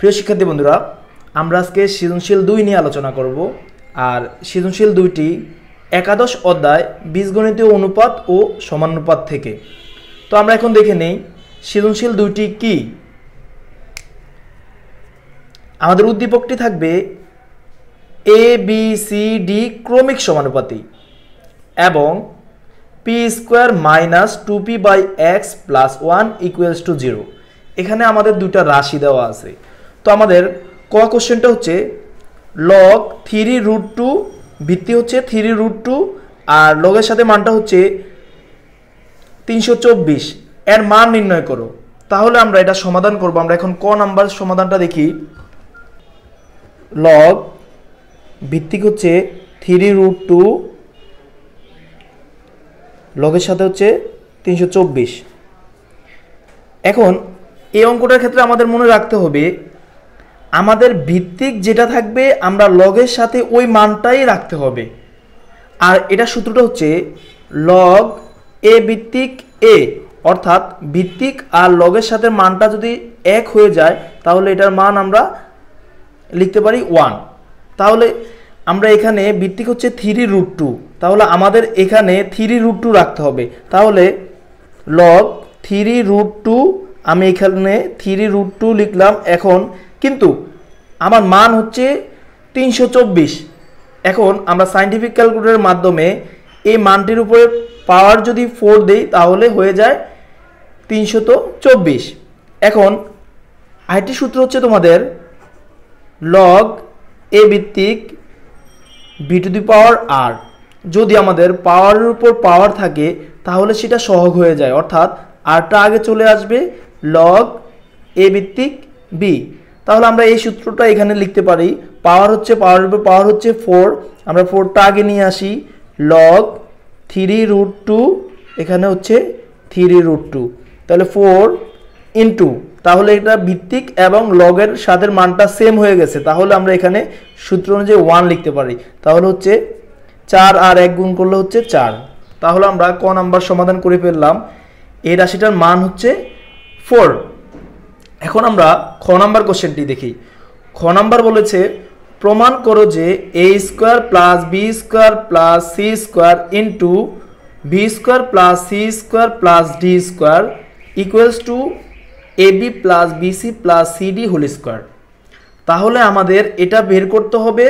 প্রিয় শিক্ষার্থী বন্ধুরা আমরা আজকে সৃজনশীল দুই নিয়ে আলোচনা করব আর সৃজনশীল দুইটি একাদশ অধ্যায় বীজগণিতীয় অনুপাত ও সমানুপাত থেকে তো আমরা এখন দেখে নেই সৃজনশীল দুইটি কি আমাদের উদ্দীপকটি থাকবে এ বি সি ডি ক্রমিক সমানুপাতি এবং P square minus two P by X plus one equals to zero এখানে আমাদের দুটা রাশি দেওয়া আছে তো আমাদের ক কোশ্চেনটা হচ্ছে লগ থ্রি রুট টু ভিত্তি হচ্ছে থ্রি রুট টু আর লগের সাথে মানটা হচ্ছে তিনশো চব্বিশ এর মান নির্ণয় করো তাহলে আমরা এটা সমাধান করব আমরা এখন ক নাম্বার সমাধানটা দেখি লগ ভিত্তিক হচ্ছে থ্রি রুট টু লগের সাথে হচ্ছে তিনশো চব্বিশ এখন এই অঙ্কটার ক্ষেত্রে আমাদের মনে রাখতে হবে আমাদের ভিত্তিক যেটা থাকবে আমরা লগের সাথে ওই মানটাই রাখতে হবে আর এটা সূত্রটা হচ্ছে লগ এ ভিত্তিক এ অর্থাৎ ভিত্তিক আর লগের সাথে মানটা যদি এক হয়ে যায় তাহলে এটার মান আমরা লিখতে পারি ওয়ান তাহলে আমরা এখানে ভিত্তিক হচ্ছে থ্রি রুট টু তাহলে আমাদের এখানে থ্রি রুট টু রাখতে হবে তাহলে লগ থ্রি রুট টু আমি এখানে থ্রি রুট টু লিখলাম এখন কিন্তু আমার মান হচ্ছে তিনশো এখন আমরা সাইন্টিফিক ক্যালকুলেটরের মাধ্যমে এই মানটির উপরে পাওয়ার যদি ফোর দেই তাহলে হয়ে যায় তিনশত চব্বিশ এখন আরেকটি সূত্র হচ্ছে তোমাদের লগ এ ভিত্তিক বি টু দি পাওয়ার আর যদি আমাদের পাওয়ারের উপর পাওয়ার থাকে তাহলে সেটা সহগ হয়ে যায় অর্থাৎ আরটা আগে চলে আসবে লগ এ ভিত্তিক বি তাহলে আমরা এই সূত্রটা এখানে লিখতে পারি পাওয়ার হচ্ছে পাওয়ার উপর পাওয়ার হচ্ছে ফোর আমরা ফোরটা আগে নিয়ে আসি লগ থ্রি রুট টু এখানে হচ্ছে থ্রি রুট টু তাহলে ফোর ইন্টু তাহলে এটা ভিত্তিক এবং লগের সাথে মানটা সেম হয়ে গেছে তাহলে আমরা এখানে সূত্র অনুযায়ী ওয়ান লিখতে পারি তাহলে হচ্ছে চার আর এক গুণ করলে হচ্ছে চার তাহলে আমরা ক নাম্বার সমাধান করে ফেললাম এই রাশিটার মান হচ্ছে ফোর এখন আমরা খ নাম্বার কোশ্চেনটি দেখি খ নাম্বার বলেছে প্রমাণ করো যে A square plus B square plus C square into B square plus C square plus D square equals to A B plus BC plus CD whole square তাহলে আমাদের এটা বের করতে হবে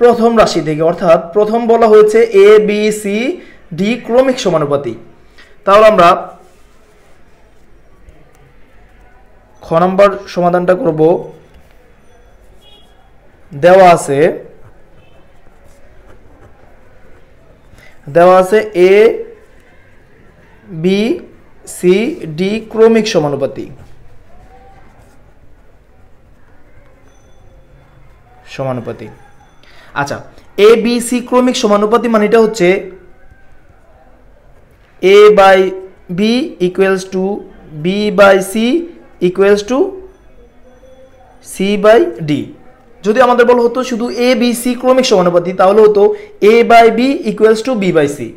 প্রথম রাশি থেকে অর্থাৎ প্রথম বলা হয়েছে এ বি সি ডি ক্রমিক সমানুপাতি তাহলে আমরা খ নম্বর সমাধানটা করব দেওয়া আছে দেওয়া আছে এ বি সি ডি ক্রমিক সমানুপাতি সমানুপাতি আচ্ছা এ বি সি ক্রমিক সমানুপাতি মানে এটা হচ্ছে A by B equals to B by C equals to C by D যদি আমাদের বলা হতো শুধু এ বি সি ক্রমিক সমানুপাতি তাহলে হতো A by B equals to B by C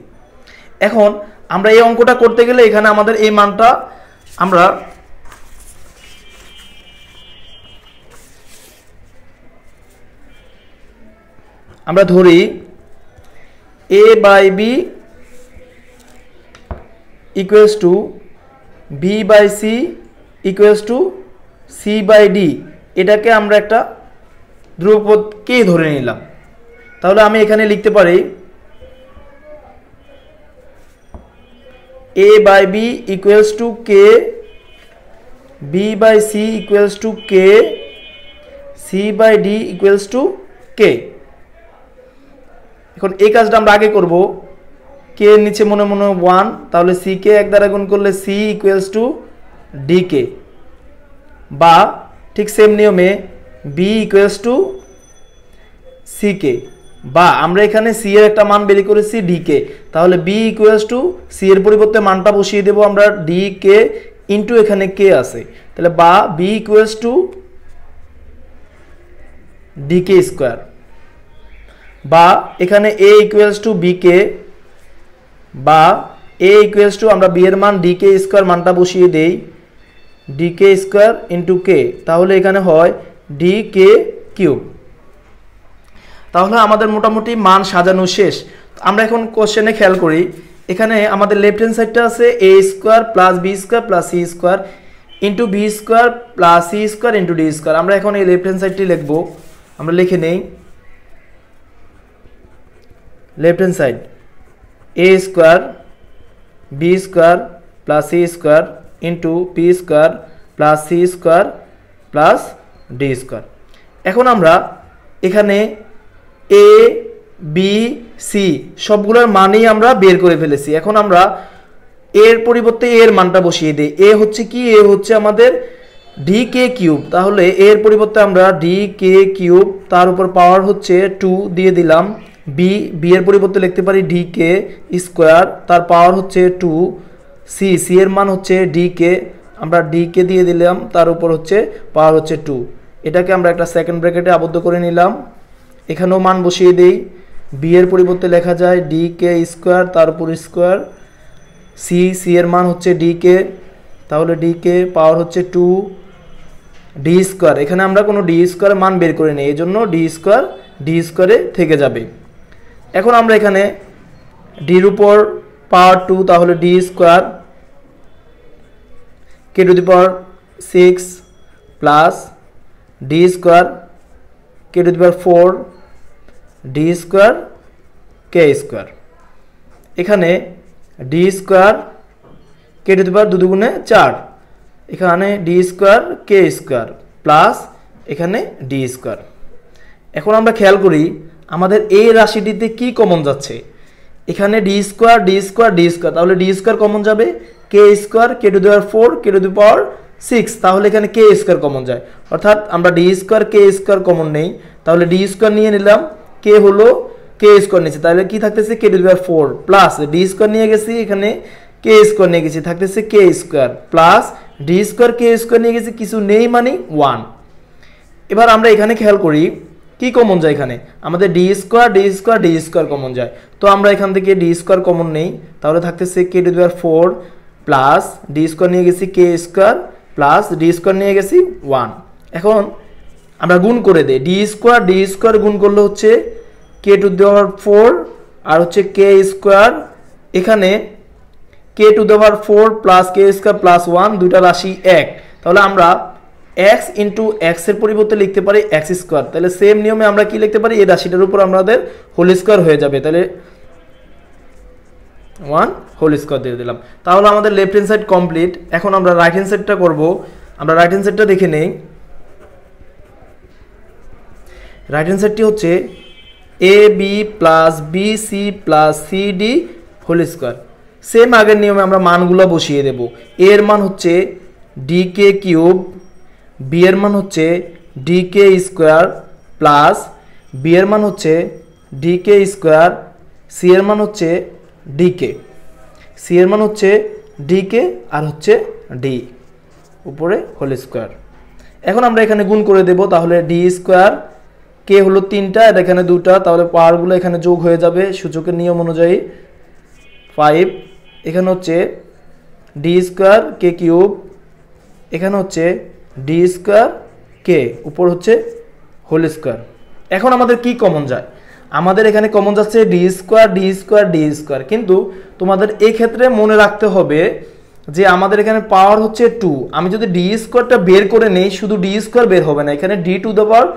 এখন আমরা এই অঙ্কটা করতে গেলে এখানে আমাদের এই মানটা আমরা আমরা ধরি A by B equals to B by C equals to C by D এটাকে আমরা একটা ধ্রুবপদ ধরে নিলাম তাহলে আমি এখানে লিখতে পারি A by B equals to K B by C equals to K C by D equals to K এখন এই কাজটা আমরা আগে করব কে নিচে মনে মনে ওয়ান তাহলে সি কে এক দ্বারা গুণ করলে সি ইকুয়েলস টু ডিকে বা ঠিক সেম নিয়মে বি ইকুয়েলস টু সিকে বা আমরা এখানে সি এর একটা মান বের করেছি ডি কে তাহলে বি ইকুয়েলস টু সি এর পরিবর্তে মানটা বসিয়ে দেব আমরা ডি কে ইন্টু এখানে কে আছে তাহলে বা B equals to D K square বা এখানে A equals to B K বা এ ইকুয়েলস টু আমরা বি এর মান ডি কে স্কোয়ার মানটা বসিয়ে দেই D K square into K তাহলে এখানে হয় ডি কে কিউব তাহলে আমাদের মোটামুটি মান সাজানো শেষ আমরা এখন কোশ্চেনে খেয়াল করি এখানে আমাদের লেফট হ্যান্ড সাইডটা আছে A square plus B square plus C square into B square plus C square into D square আমরা এখন এই লেফট হ্যান্ড সাইডটি লিখবো আমরা লিখে নেই left hand side A square B square plus C square into P square plus C square plus D square এখন আমরা এখানে এ বি সি সবগুলোর মানই আমরা বের করে ফেলেছি এখন আমরা এর পরিবর্তে এর মানটা বসিয়ে দিই এ হচ্ছে কি এ হচ্ছে আমাদের ডি কে কিউব তাহলে এর পরিবর্তে আমরা ডি কে কিউব তার উপর পাওয়ার হচ্ছে টু দিয়ে দিলাম বি বি এর পরিবর্তে লিখতে পারি ডি কে স্কোয়ার তার পাওয়ার হচ্ছে টু সি সি এর মান হচ্ছে ডি কে আমরা ডি কে দিয়ে দিলাম তার উপর হচ্ছে পাওয়ার হচ্ছে টু এটাকে আমরা একটা সেকেন্ড ব্র্যাকেটে আবদ্ধ করে নিলাম এখানেও মান বসিয়ে দিই বি এর পরিবর্তে লেখা যায় ডি কে স্কোয়ার তার উপর স্কোয়ার সি সি এর মান হচ্ছে ডি কে তাহলে ডি কে পাওয়ার হচ্ছে টু ডি স্কোয়ার এখানে আমরা কোনো ডি স্কোয়ার মান বের করে নিই এই জন্য ডি স্কোয়ার ডি স্কোয়ারে থেকে যাবে এখন আমরা এখানে ডির উপর পাওয়ার টু তাহলে D square K to the power six plus D square K to the power four D square K square এখানে D square K to the power দুদু চার এখানে D square K square plus এখানে D square এখন আমরা খেয়াল করি আমাদের এই রাশিটিতে কি কমন যাচ্ছে এখানে D square D square D square তাহলে ডি স্কোয়ার কমন যাবে K square K to the power four K to the power six তাহলে এখানে কে স্কোয়ার কমন যায় অর্থাৎ আমরা D square K square common নেই তাহলে ডি স্কোয়ার নিয়ে নিলাম কে হলো কে স্কোয়ার নিয়েছে তাহলে কি থাকতেছে K to the power four plus D square নিয়ে গেছি এখানে কে স্কোয়ার নিয়ে গেছি থাকতেছে K square plus D square K square নিয়ে গেছি কিছু নেই মানে ওয়ান এবার আমরা এখানে খেয়াল করি কি কমন যায় এখানে আমাদের D square D square D square common যায় তো আমরা এখান থেকে ডি স্কোয়ার কমন নেই তাহলে থাকতেছে K to the power four plus D square নিয়ে গেছি K square plus D square নিয়ে গেছি ওয়ান এখন আমরা গুণ করে দিই ডি স্কোয়ার ডি স্কোয়ার গুণ করলে হচ্ছে কে টু দি পাওয়ার ফোর আর হচ্ছে কে স্কোয়ার এখানে K to the power four plus K square plus one দুইটা রাশি এক তাহলে আমরা এক্স ইন্টু এক্সের পরিবর্তে লিখতে পারি এক্স স্কোয়ার তাহলে সেম নিয়মে আমরা কি লিখতে পারি এই রাশিটার উপর আমাদের হোল স্কোয়ার হয়ে যাবে তাহলে ওয়ান হোল স্কোয়ার দিয়ে দিলাম তাহলে আমাদের লেফট হ্যান্ড সাইড কমপ্লিট এখন আমরা রাইট হ্যান্ড সাইডটা করব আমরা রাইট হ্যান্ড সাইডটা দেখে নেই রাইট হ্যান্ড সাইডটি হচ্ছে A B plus B C plus C D whole square same আগের নিয়মে আমরা মানগুলো বসিয়ে দেব এর মান হচ্ছে ডি কে কিউব বি এর মান হচ্ছে D K square plus B এর মান হচ্ছে ডি কে স্কোয়ার সি এর মান হচ্ছে ডিকে সি এর মান হচ্ছে ডিকে আর হচ্ছে ডি উপরে হোল স্কোয়ার এখন আমরা এখানে গুণ করে দেব তাহলে ডি স্কোয়ার কে হলো তিনটা আর এখানে দুটা তাহলে পাওয়ারগুলো এখানে যোগ হয়ে যাবে সূচকের নিয়ম অনুযায়ী ফাইভ এখানে হচ্ছে ডি স্কোয়ার কে কিউব এখানে হচ্ছে ডি স্কোয়ার কে উপর হচ্ছে হোল স্কোয়ার এখন আমাদের কি কমন যায় আমাদের এখানে কমন যাচ্ছে D square D square D square কিন্তু তোমাদের এই ক্ষেত্রে মনে রাখতে হবে যে আমাদের এখানে পাওয়ার হচ্ছে টু আমি যদি ডি স্কোয়ারটা বের করে নেই শুধু ডি স্কোয়ার বের হবে না এখানে ডি টু দ্য পাওয়ার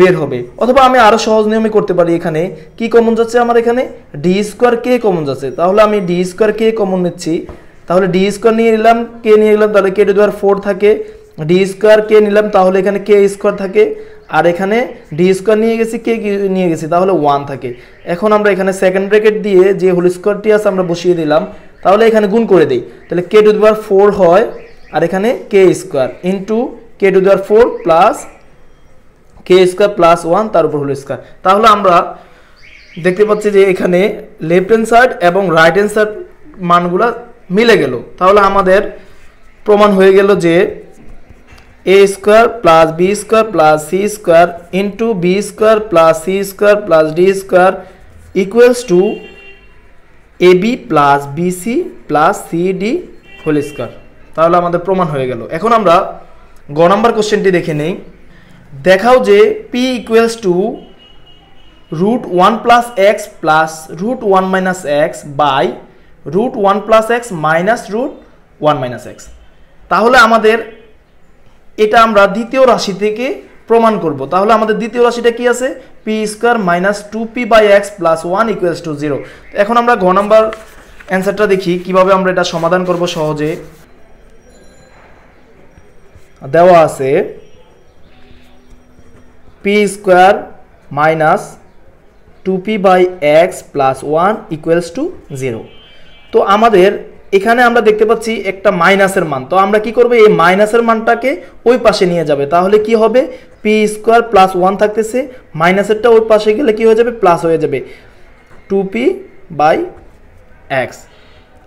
বের হবে অথবা আমি আরও সহজ নিয়মে করতে পারি এখানে কি কমন যাচ্ছে আমার এখানে ডি স্কোয়ার কে কমন যাচ্ছে তাহলে আমি ডি স্কোয়ার কে কমন নিচ্ছি তাহলে ডি স্কোয়ার নিয়ে নিলাম কে নিয়ে নিলাম তাহলে K to the power four থাকে ডি স্কোয়ার কে নিলাম তাহলে এখানে কে স্কোয়ার থাকে আর এখানে ডি স্কোয়ার নিয়ে গেছি কে নিয়ে গেছি তাহলে ওয়ান থাকে এখন আমরা এখানে সেকেন্ড ব্রেকেট দিয়ে যে হোল স্কোয়ারটি আছে আমরা বসিয়ে দিলাম তাহলে এখানে গুণ করে দিই তাহলে কে টু দেওয়ার ফোর হয় আর এখানে K square into K to the power four plus K square plus one তার উপর হোল স্কোয়ার তাহলে আমরা দেখতে পাচ্ছি যে এখানে লেফট হ্যান্ড সাইড এবং রাইট হ্যান্ড সাইড মানগুলা মিলে গেল তাহলে আমাদের প্রমাণ হয়ে গেল যে A square plus B square plus C square into B square plus C square plus D square equals to A B plus BC plus CD whole square তাহলে আমাদের প্রমাণ হয়ে গেল এখন আমরা গ নাম্বার কোশ্চেনটি দেখে নেই দেখাও যে P equals to root one plus X plus root one minus X by root one plus X minus root one minus X তাহলে আমাদের এটা আমরা দ্বিতীয় রাশি থেকে প্রমাণ করব তাহলে আমাদের দ্বিতীয় রাশিটা কি আছে P square minus two P by X plus one equals to zero এখন আমরা ঘ নাম্বার অ্যান্সারটা দেখি কিভাবে আমরা এটা সমাধান করব সহজে দেওয়া আছে P square minus two P by X plus one equals to zero তো আমাদের এখানে আমরা দেখতে পাচ্ছি একটা মাইনাসের মান তো আমরা কি করবো এই মাইনাসের মানটাকে ওই পাশে নিয়ে যাবে তাহলে কি হবে পি স্কোয়ার প্লাস ওয়ান থাকতেছে মাইনাসেরটা ওই পাশে গেলে কি হয়ে যাবে প্লাস হয়ে যাবে টু পি বাই এক্স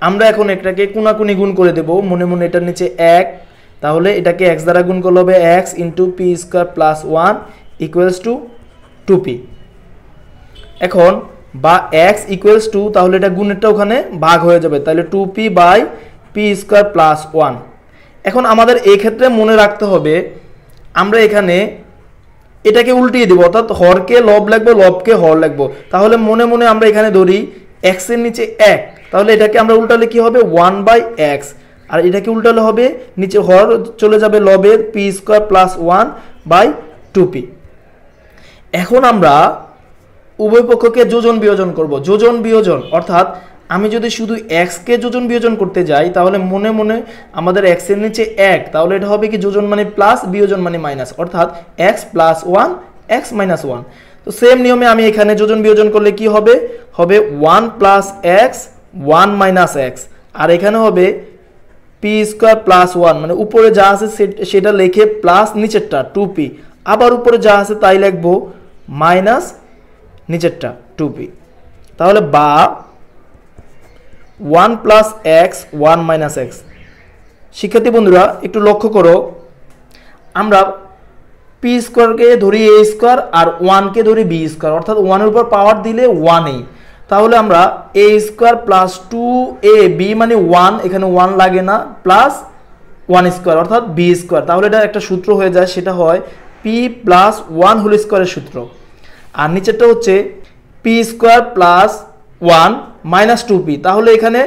আমরা এখন এটাকে কোনাকুনি গুণ করে দেব মনে মনে এটার নিচে এক তাহলে এটাকে এক্স দ্বারা গুণ করলে হবে X into P square plus one equals to two P এখন বা এক্স ইকুয়ালস টু তাহলে এটা গুণেরটা ওখানে ভাগ হয়ে যাবে তাহলে two P by P square plus one এখন আমাদের এই ক্ষেত্রে মনে রাখতে হবে আমরা এখানে এটাকে উল্টিয়ে দেবো অর্থাৎ হরকে লব লাগবো লবকে হর লাগবো তাহলে মনে মনে আমরা এখানে ধরি এক্সের নিচে এক তাহলে এটাকে আমরা উল্টালে কি হবে ওয়ান বাই এক্স আর এটাকে উল্টালে হবে নিচে হর চলে যাবে লবের P square plus one by two P এখন আমরা উভয় পক্ষকে যোজন বিয়োজন করব যোজন বিয়োজন অর্থাৎ আমি যদি শুধু এক্সকে যোজন বিয়োজন করতে যাই তাহলে মনে মনে আমাদের এক্সের নিচে এক তাহলে এটা হবে কি যোজন মানে প্লাস বিয়োজন মানে মাইনাস অর্থাৎ X plus one X minus one তো সেম নিয়মে আমি এখানে যোজন বিয়োজন করলে কি হবে হবে one plus X one minus X আর এখানে হবে পি স্কোয়ার প্লাস ওয়ান মানে উপরে যা আছে সেটা লেখে প্লাস নিচেরটা টু পি আবার উপরে যা আছে তাই লিখবো মাইনাস নিচেরটা টু বি তাহলে বা one plus X one minus X শিক্ষার্থী বন্ধুরা একটু লক্ষ্য করো আমরা পি স্কোয়ারকে ধরি এ স্কোয়ার আর ওয়ানকে ধরি বি স্কোয়ার অর্থাৎ ওয়ানের উপর পাওয়ার দিলে ওয়ানেই তাহলে আমরা A square plus two A B মানে ওয়ান এখানে ওয়ান লাগে না প্লাস ওয়ান স্কোয়ার অর্থাৎ বি স্কোয়ার তাহলে এটা একটা সূত্র হয়ে যায় সেটা হয় পি প্লাস ওয়ান হোল স্কোয়ারের সূত্র আর নিচেরটা হচ্ছে P square plus one minus two P তাহলে এখানে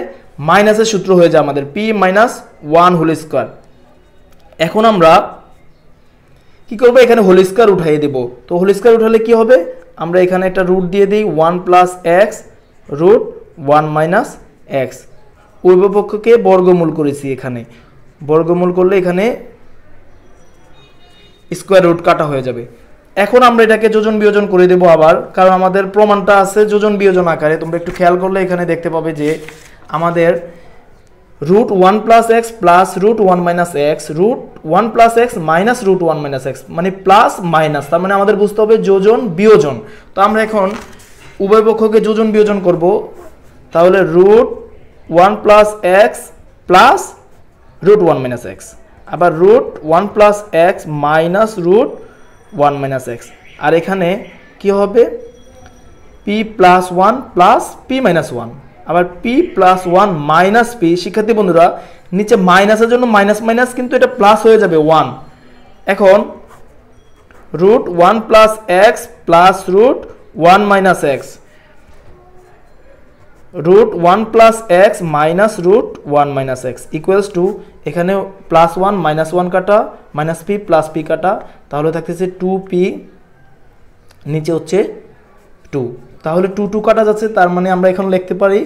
মাইনাসের সূত্র হয়ে যায় আমাদের P minus one whole square এখন আমরা কি করবো এখানে হোল স্কোয়ার উঠাই দেব তো হোল স্কোয়ার উঠালে কি হবে আমরা এখানে একটা রুট দিয়ে দিই one plus X root one minus X পূর্বপক্ষকে বর্গমূল করেছি এখানে বর্গমূল করলে এখানে স্কোয়ার রুট কাটা হয়ে যাবে এখন আমরা এটাকে যোজন বিয়োজন করে দেব আবার কারণ আমাদের প্রমাণটা আছে যোজন বিয়োজন আকারে তোমরা একটু খেয়াল করলে এখানে দেখতে পাবে যে আমাদের root one plus X plus root one minus X root one plus X minus root one minus X মানে প্লাস মাইনাস তার মানে আমাদের বুঝতে হবে যোজন বিয়োজন তো আমরা এখন উভয় পক্ষকে যোজন বিয়োজন করব তাহলে root one plus X plus root one minus X আবার root one plus X minus root one minus X আর এখানে কি হবে P plus one plus P minus one আবার P plus one minus P শিক্ষার্থী বন্ধুরা নিচে মাইনাসের জন্য মাইনাস মাইনাস কিন্তু এটা প্লাস হয়ে যাবে ওয়ান এখন root one plus X plus root one minus X root one plus X minus root one minus X equals to এখানে প্লাস ওয়ান মাইনাস ওয়ান কাটা মাইনাস পি প্লাস পি কাটা তাহলে থাকতেছে টু পি নিচে হচ্ছে two তাহলে two two কাটা যাচ্ছে তার মানে আমরা এখানে লিখতে পারি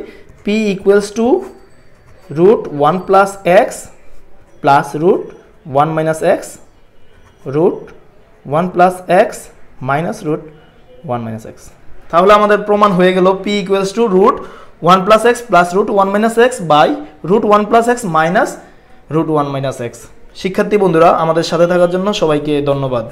P equals to root one plus X plus root one minus X root one plus X minus root one minus X তাহলে আমাদের প্রমাণ হয়ে গেল P equals to root one plus X plus root one minus X by root one plus X minus root one minus X শিক্ষার্থী বন্ধুরা আমাদের সাথে থাকার জন্য সবাইকে ধন্যবাদ